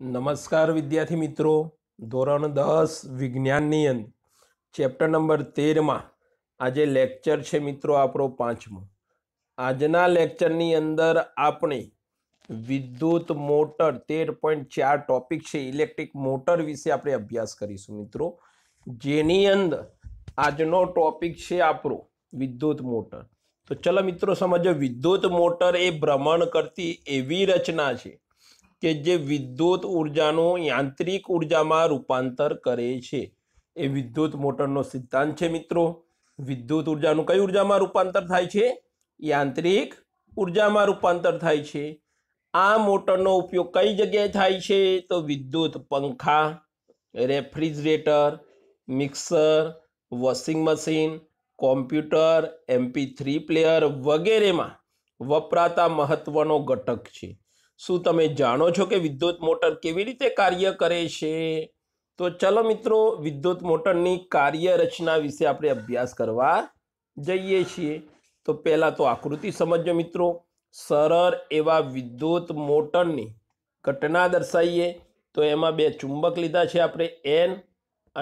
નમસ્કાર વિદ્યાર્થી મિત્રો ધોરણ દસ વિજ્ઞાનની અંદર ચેપ્ટર નંબર તેરમાં આજે લેક્ચર છે મિત્રો આપણો પાંચમો આજના લેક્ચરની અંદર આપણે વિદ્યુત મોટર તેર પોઈન્ટ ચાર ટોપિક છે ઇલેક્ટ્રિક મોટર વિશે આપણે અભ્યાસ કરીશું મિત્રો જેની અંદર આજનો ટોપિક છે આપણો વિદ્યુત મોટર તો ચલો મિત્રો સમજો વિદ્યુત મોટર એ ભ્રમણ કરતી એવી રચના છે કે જે વિદ્યુત ઉર્જાનું યાંત્રિક ઉર્જામાં રૂપાંતર કરે છે એ વિદ્યુત મોટરનો સિદ્ધાંત છે મિત્રો વિદ્યુત ઉર્જાનું કઈ ઉર્જામાં રૂપાંતર થાય છે યાંત્રિક ઉર્જામાં રૂપાંતર થાય છે આ મોટરનો ઉપયોગ કઈ જગ્યાએ થાય છે તો વિદ્યુત પંખા refrigerator mixer washing machine computer MP three player વગેરેમાં વપરાતા મહત્વનો ઘટક છે શું તમે જાણો છો કે વિદ્યુત મોટર કેવી રીતે કાર્ય કરે છે તો ચલો મિત્રો વિદ્યુત મોટરની કાર્યરચના વિશે આપણે અભ્યાસ કરવા જઈએ છીએ તો પહેલાં તો આકૃતિ સમજો મિત્રો સરળ એવા વિદ્યુત મોટરની ઘટના દર્શાવીએ તો એમાં બે ચુંબક લીધા છે આપણે એન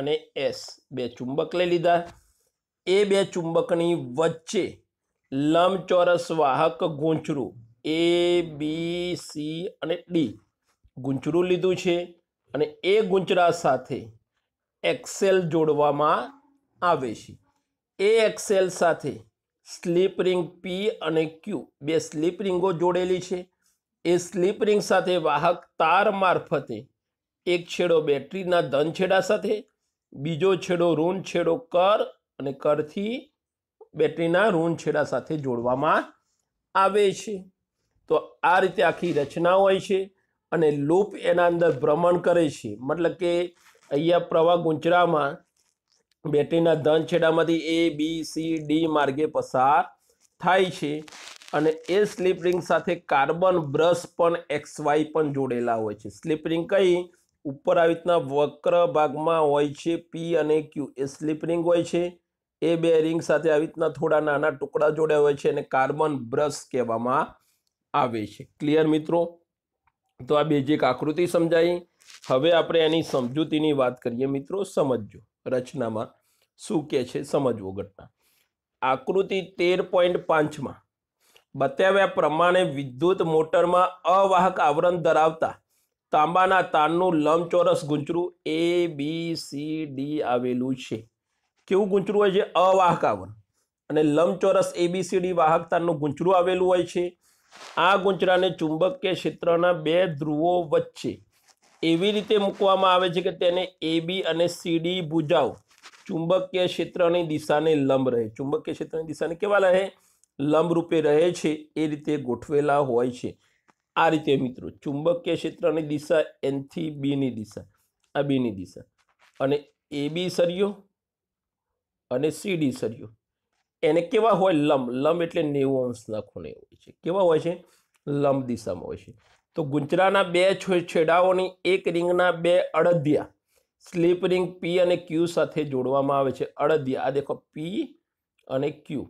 અને એસ બે ચુંબક લઈ લીધા એ બે ચુંબકની વચ્ચે લંબચોરસ વાહક ગૂંચરું એ બી સી અને ડી ગૂંચરું લીધું છે અને એ ગૂંચરા સાથે એક્સેલ જોડવામાં આવે છે એ એક્સેલ સાથે સ્લીપ રિંગ પી અને ક્યુ બે સ્લીપ રિંગો જોડેલી છે એ સ્લીપ રિંગ સાથે વાહક તાર મારફતે એક છેડો બેટરીના ધન છેડા સાથે બીજો છેડો ઋણ છેડો કર અને કરથી બેટરીના ઋણ છેડા સાથે જોડવામાં આવે છે તો આ રીતે આખી રચના હોય છે અને લૂપ એના અંદર ભ્રમણ કરે છે મતલબ કે અહીંયા પ્રવાહ ગુંજરામાં બેટરીના ધન છેડામાંથી એ બી સી ડી માર્ગે પસાર થાય છે અને એ સ્લીપ રિંગ સાથે કાર્બન બ્રશ પણ એક્સ વાય પણ જોડેલા હોય છે સ્લીપ રિંગ કઈ ઉપર આવી રીતના વક્ર ભાગમાં હોય છે પી અને ક્યુ એ સ્લીપ રિંગ હોય છે એ બે રિંગ સાથે આવી રીતના થોડા નાના ટુકડા જોડ્યા હોય છે અને કાર્બન બ્રશ કહેવામાં આવે છે ક્લિયર મિત્રો તો આ બેઝિક આકૃતિ સમજાવી હવે આપણે એની સમજૂતીની વાત કરીએ મિત્રો સમજજો રચનામાં શું કહે છે સમજવો ઘટના આકૃતિ તેર પોઈન્ટ પાંચમાં બતાવ્યા પ્રમાણે વિદ્યુત મોટરમાં અવાહક આવરણ ધરાવતા તાંબાના તારનું લંબચોરસ ગુંચરું એ બી સી ડી આવેલું છે કેવું ગુંચરું હોય છે અવાહક આવરણ અને લંબચોરસ એ બી સી ડી વાહક તારનું ગુંચરું આવેલું હોય છે આ ગુંચરાને ચુંબકીય ક્ષેત્રના બે ધ્રુવો વચ્ચે એવી રીતે મૂકવામાં આવે છે કે તેને એ બી અને સીડી ભુજાઓ ચુંબકીય ક્ષેત્રની દિશાને લંબ રહે ચુંબકીય ક્ષેત્રની દિશાને કેવા રહે લંબરૂપે રહે છે એ રીતે ગોઠવેલા હોય છે આ રીતે મિત્રો ચુંબકીય ક્ષેત્રની દિશા એનથી બીની દિશા આ બીની દિશા અને એ બી સરિયો અને સીડી સરિયો એને કેવા હોય લંબ લંબ એટલે નેવું અંશના ખૂણે હોય છે કેવા હોય છે લંબ દિશામાં હોય છે તો ગુંજરાના બે છેડાઓની એક રિંગના બે અડદિયા સ્લીપ રિંગ પી અને ક્યુ સાથે જોડવામાં આવે છે અડદિયા આ દેખો પી અને ક્યુ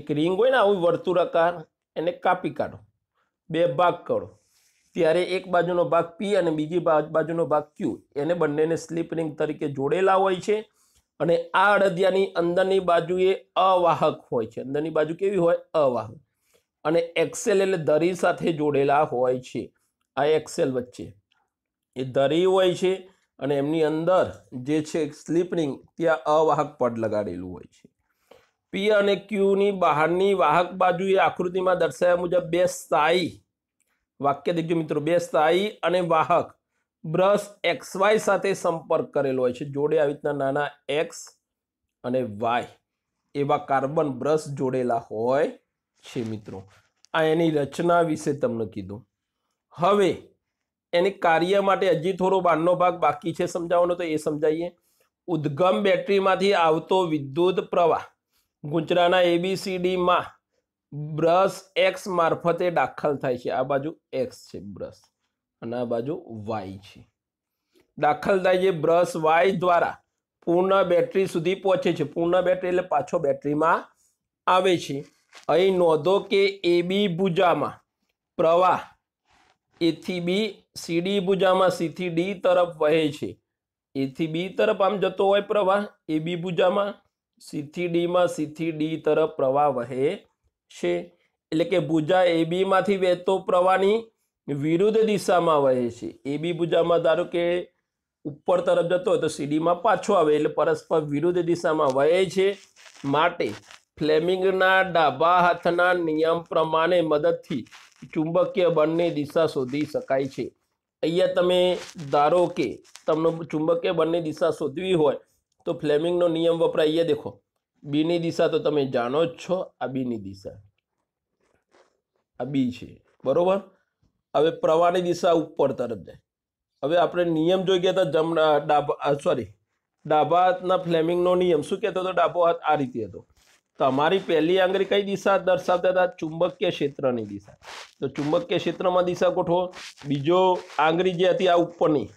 એક રિંગ હોય ને આવું વર્તુળાકાર એને કાપી કાઢો બે ભાગ કરો ત્યારે એક બાજુનો ભાગ પી અને બીજી બાજુનો ભાગ ક્યુ એને બંનેને સ્લીપ રિંગ તરીકે જોડેલા હોય છે અને આ અડદિયાની અંદરની બાજુએ અવાહક હોય છે અંદરની બાજુ કેવી હોય અવાહક અને એક્સેલ એટલે દરી સાથે જોડેલા હોય છે આ એક્સેલ વચ્ચે એ દરી હોય છે અને એમની અંદર જે છે સ્લીપરિંગ ત્યાં અવાહક પડ લગાડેલું હોય છે પી અને ક્યુની બહારની વાહક બાજુએ આકૃતિમાં દર્શાવ્યા મુજબ બે સ્થાયી વાક્ય દેખજો મિત્રો બે સ્થાયી અને વાહક બ્રશ એક્સ વાય સાથે સંપર્ક કરેલો હોય છે જોડે આવી રીતના નાના એક્સ અને વાય એવા કાર્બન બ્રશ જોડેલા હોય છે મિત્રો આ એની રચના વિશે તમને કીધું હવે એની કાર્ય માટે હજી થોડો બારનો ભાગ બાકી છે સમજાવવાનો તો એ સમજાવીએ ઉદ્ગમ બેટરીમાંથી આવતો વિદ્યુત પ્રવાહ ગુંજરાના એબીસીડીમાં બ્રશ એક્સ મારફતે દાખલ થાય છે આ બાજુ એક્સ છે બ્રશ અને આ બાજુ વાય છે દાખલ થાય જે બ્રશ વાય દ્વારા પૂર્ણ બેટરી સુધી પહોંચે છે પૂર્ણ બેટરી એટલે પાછો બેટરીમાં આવે છે અહીં નોંધો કે એ બી ભુજામાં પ્રવાહ એથી બી સીડી ભુજામાં સીથી ડી તરફ વહે છે એથી બી તરફ આમ જતો હોય પ્રવાહ એ બી ભુજામાં સીથી ડીમાં સીથી ડી તરફ પ્રવાહ વહે છે એટલે કે ભુજા એ બીમાંથી વહેતો પ્રવાહની વિરુદ્ધ દિશામાં વહે છે એ બી ભુજામાં ધારો કે ઉપર તરફ જતો હોય તો સીડીમાં પાછો આવે એટલે પરસ્પર વિરુદ્ધ દિશામાં વહે છે માટે ફ્લેમિંગના ડાબા હાથના નિયમ પ્રમાણે મદદથી ચુંબકીય બંને દિશા શોધી શકાય છે અહીંયા તમે ધારો કે તમને ચુંબકીય બંને દિશા શોધવી હોય તો ફ્લેમિંગનો નિયમ વપરાય અહીંયા દેખો બીની દિશા તો તમે જાણો જ છો આ બીની દિશા આ બી છે બરોબર હવે પ્રવાહની દિશા ઉપર તરફ જાય હવે આપણે નિયમ જોઈ ગયા હતા જમણા ડાબા સોરી ડાબા હાથના ફ્લેમિંગનો નિયમ શું કહેતો હતો ડાબો હાથ આ રીતે હતો તમારી પહેલી આંગળી કઈ દિશા દર્શાવતા હતા ચુંબકીય ક્ષેત્રની દિશા તો ચુંબકીય ક્ષેત્રમાં દિશા ગોઠવો બીજો આંગળી જે હતી આ ઉપરની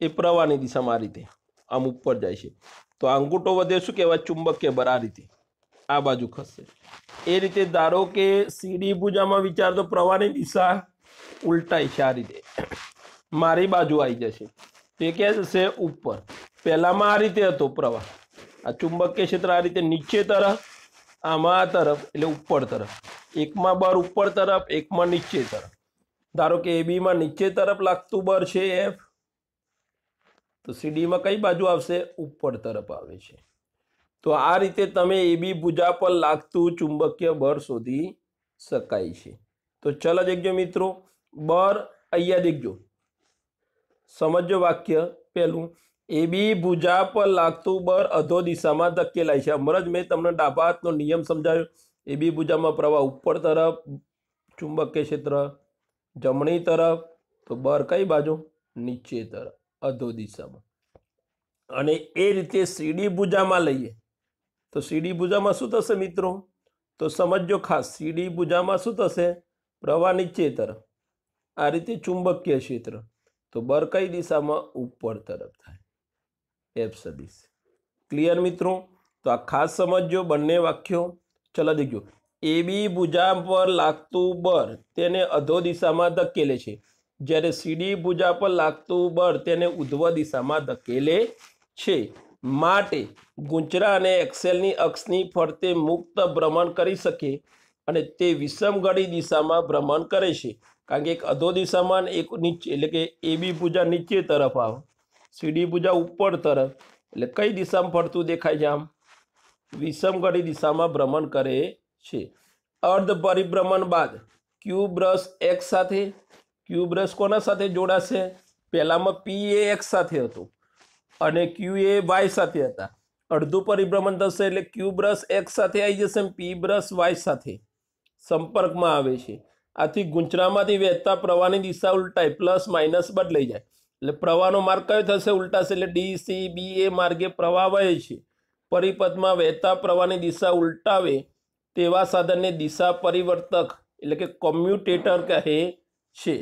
એ પ્રવાહની દિશામાં આ રીતે આમ ઉપર જાય છે તો આંગૂઠો વધે શું કહેવાય ચુંબકીય બર આ રીતે આ બાજુ ખસશે એ રીતે ધારો કે સીડી ભુજામાં વિચાર તો પ્રવાહની દિશા ઉલટા છે આ રીતે મારી બાજુ આવી જશે તે કે જશે ઉપર પહેલાંમાં આ રીતે હતો પ્રવાહ આ ચુંબકીય ક્ષેત્ર આ રીતે નીચે તરફ આમાં આ તરફ એટલે ઉપર તરફ એકમાં બર ઉપર તરફ એકમાં નીચે તરફ ધારો કે એબીમાં નીચે તરફ લાગતું બર છે એફ તો સીડીમાં કઈ બાજુ આવશે ઉપર તરફ આવે છે તો આ રીતે તમે એબી ભુજા પર લાગતું ચુંબકીય બર શોધી શકાય છે તો ચલો જ એકજો મિત્રો બર અહીંયા દેખજો સમજો વાક્ય પહેલું એ બી ભુજા પર લાગતું બર અધો દિશામાં ધકેલાય છે જ મેં તમને ડાબા હાથનો નિયમ સમજાવ્યો એ બી ભુજામાં પ્રવાહ ઉપર તરફ ચુંબકીય ક્ષેત્ર જમણી તરફ તો બર કઈ બાજુ નીચે તરફ અધો દિશામાં અને એ રીતે સીડી ભુજામાં લઈએ તો સીડી ભુજામાં શું થશે મિત્રો તો સમજો ખાસ સીડી ભુજામાં શું થશે પ્રવાહ નીચે તરફ આ રીતે ચુંબકીય ક્ષેત્ર તો બર કઈ દિશામાં ઉપર તરફ થાય એફ સદિશ ક્લિયર મિત્રો તો આ ખાસ સમજો બંને વાક્યો ચલો દેખજો એબી ભુજા પર લાગતું બર તેને અધો દિશામાં ધકેલે છે જ્યારે સીડી ભુજા પર લાગતું બળ તેને ઉધ્વ દિશામાં ધકેલે છે માટે ગુંચરા અને એક્સેલની અક્ષની ફરતે મુક્ત ભ્રમણ કરી શકે અને તે વિષમ ઘડી દિશામાં ભ્રમણ કરે છે કારણ કે એક અધો દિશામાં એક નીચે એટલે કે એ બી પૂજા નીચે તરફ આવ સીડી પૂજા ઉપર તરફ એટલે કઈ દિશામાં ફરતું દેખાય છે આમ વિષમગઢી દિશામાં ભ્રમણ કરે છે અર્ધ પરિભ્રમણ બાદ ક્યુ બ્રશ એક્સ સાથે ક્યુ બ્રશ કોના સાથે જોડાશે પહેલાંમાં પી એ એક્સ સાથે હતું અને ક્યુ એ વાય સાથે હતા અડધું પરિભ્રમણ થશે એટલે ક્યુ બ્રશ એક્સ સાથે આવી જશે પી બ્રશ વાય સાથે સંપર્કમાં આવે છે આથી ગુંચરામાંથી વહેતા પ્રવાહની દિશા ઉલટાય પ્લસ માઇનસ બદલાઈ જાય એટલે પ્રવાહનો માર્ગ કયો થશે ઉલટાશે એટલે ડી સી બી એ માર્ગે પ્રવાહ વહે છે પરિપથમાં વહેતા પ્રવાહની દિશા ઉલટાવે તેવા સાધનને દિશા પરિવર્તક એટલે કે કોમ્યુટેટર કહે છે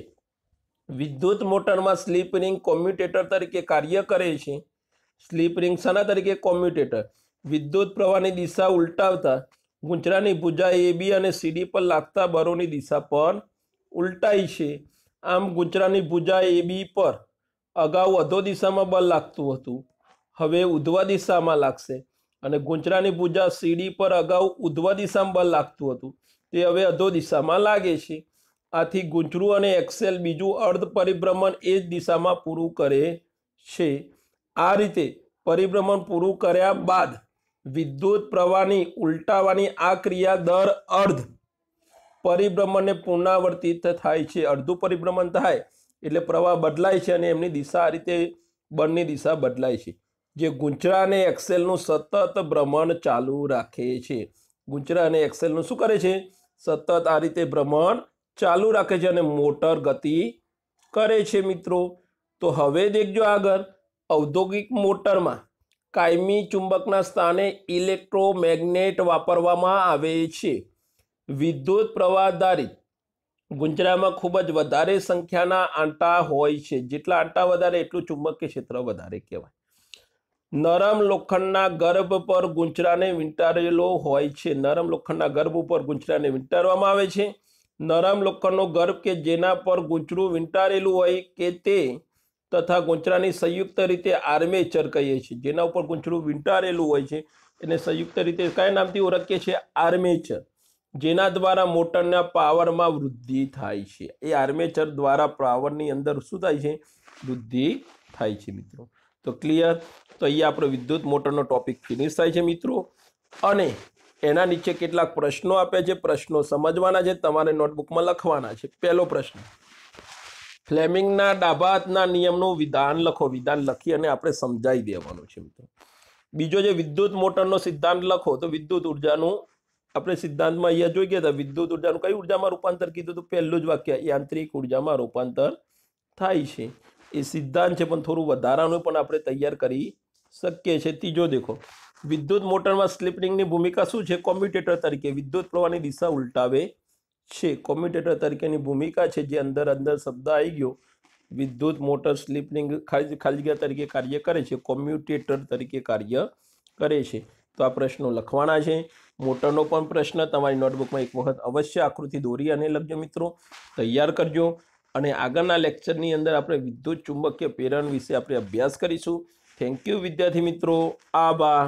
વિદ્યુત મોટરમાં સ્લીપ રિંગ કોમ્યુટેટર તરીકે કાર્ય કરે છે સ્લીપ રિંગ શાના તરીકે કોમ્યુટેટર વિદ્યુત પ્રવાહની દિશા ઉલટાવતા ગુંજરાની ભૂજા એ બી અને સીડી પર લાગતા બરોની દિશા પર ઉલટાઈ છે આમ ગુંજરાની ભૂજા એ બી પર અગાઉ અધો દિશામાં બળ લાગતું હતું હવે ઉધવા દિશામાં લાગશે અને ગુંજરાની ભુજા સીડી પર અગાઉ ઉધવા દિશામાં બળ લાગતું હતું તે હવે અધો દિશામાં લાગે છે આથી ગુંજરું અને એક્સેલ બીજું અર્ધ પરિભ્રમણ એ જ દિશામાં પૂરું કરે છે આ રીતે પરિભ્રમણ પૂરું કર્યા બાદ વિદ્યુત પ્રવાહની ઉલટાવાની આ ક્રિયા દર અર્ધ પરિભ્રમણને પુનરાવર્તિત થાય છે અડધું પરિભ્રમણ થાય એટલે પ્રવાહ બદલાય છે અને એમની દિશા આ રીતે બંને દિશા બદલાય છે જે ગુંચરા અને એક્સેલનું સતત ભ્રમણ ચાલુ રાખે છે ગુંચરા અને એક્સેલનું શું કરે છે સતત આ રીતે ભ્રમણ ચાલુ રાખે છે અને મોટર ગતિ કરે છે મિત્રો તો હવે દેખજો આગળ ઔદ્યોગિક મોટરમાં કાયમી ચુંબકના સ્થાને ઇલેક્ટ્રોમેગ્નેટ વાપરવામાં આવે છે વિદ્યુત પ્રવાહધારિત ગુંજરામાં ખૂબ જ વધારે સંખ્યાના આંટા હોય છે જેટલા આંટા વધારે એટલું ચુંબકીય ક્ષેત્ર વધારે કહેવાય નરમ લોખંડના ગર્ભ પર ગુંજરાને વીંટારેલો હોય છે નરમ લોખંડના ગર્ભ ઉપર ગુંજરાને વીંટારવામાં આવે છે નરમ લોખંડનો ગર્ભ કે જેના પર ગુંચડું વીંટારેલું હોય કે તે તથા ગૂંચળાની સંયુક્ત રીતે આર્મેચર કહીએ છીએ જેના ઉપર ગૂંચળું વીંટાળેલું હોય છે એને સંયુક્ત રીતે કયા નામથી ઓળખીએ છીએ આર્મેચર જેના દ્વારા મોટરના પાવરમાં વૃદ્ધિ થાય છે એ આર્મેચર દ્વારા પાવરની અંદર શું થાય છે વૃદ્ધિ થાય છે મિત્રો તો ક્લિયર તો અહીંયા આપણો વિદ્યુત મોટરનો ટોપિક ફિનિશ થાય છે મિત્રો અને એના નીચે કેટલાક પ્રશ્નો આપ્યા છે પ્રશ્નો સમજવાના છે તમારે નોટબુકમાં લખવાના છે પહેલો પ્રશ્ન ફ્લેમિંગના ડાબા નિયમનું વિધાન લખો વિધાન લખી અને આપણે સમજાવી દેવાનું છે મિત્રો બીજો જે વિદ્યુત મોટરનો સિદ્ધાંત લખો તો વિદ્યુત ઉર્જાનું આપણે સિદ્ધાંતમાં અહીંયા જોઈ ગયા હતા વિદ્યુત ઉર્જાનું કઈ ઉર્જામાં રૂપાંતર કીધું હતું પહેલું જ વાક્ય યાંત્રિક ઉર્જામાં રૂપાંતર થાય છે એ સિદ્ધાંત છે પણ થોડું વધારાનું પણ આપણે તૈયાર કરી શકીએ છીએ ત્રીજો દેખો વિદ્યુત મોટરમાં સ્લીપનિંગની ભૂમિકા શું છે કોમ્પ્યુટેટર તરીકે વિદ્યુત પ્રવાહની દિશા ઉલટાવે છે કોમ્યુટેટર તરીકેની ભૂમિકા છે જે અંદર અંદર શબ્દ આવી ગયો વિદ્યુત મોટર સ્લીપની ખાલી તરીકે કાર્ય કરે છે કોમ્યુટેટર તરીકે કાર્ય કરે છે તો આ પ્રશ્નો લખવાના છે મોટરનો પણ પ્રશ્ન તમારી નોટબુકમાં એક વખત અવશ્ય આકૃતિ દોરી અને લખજો મિત્રો તૈયાર કરજો અને આગળના લેક્ચરની અંદર આપણે વિદ્યુત ચુંબકીય પ્રેરણ વિશે આપણે અભ્યાસ કરીશું થેન્ક યુ વિદ્યાર્થી મિત્રો આભાર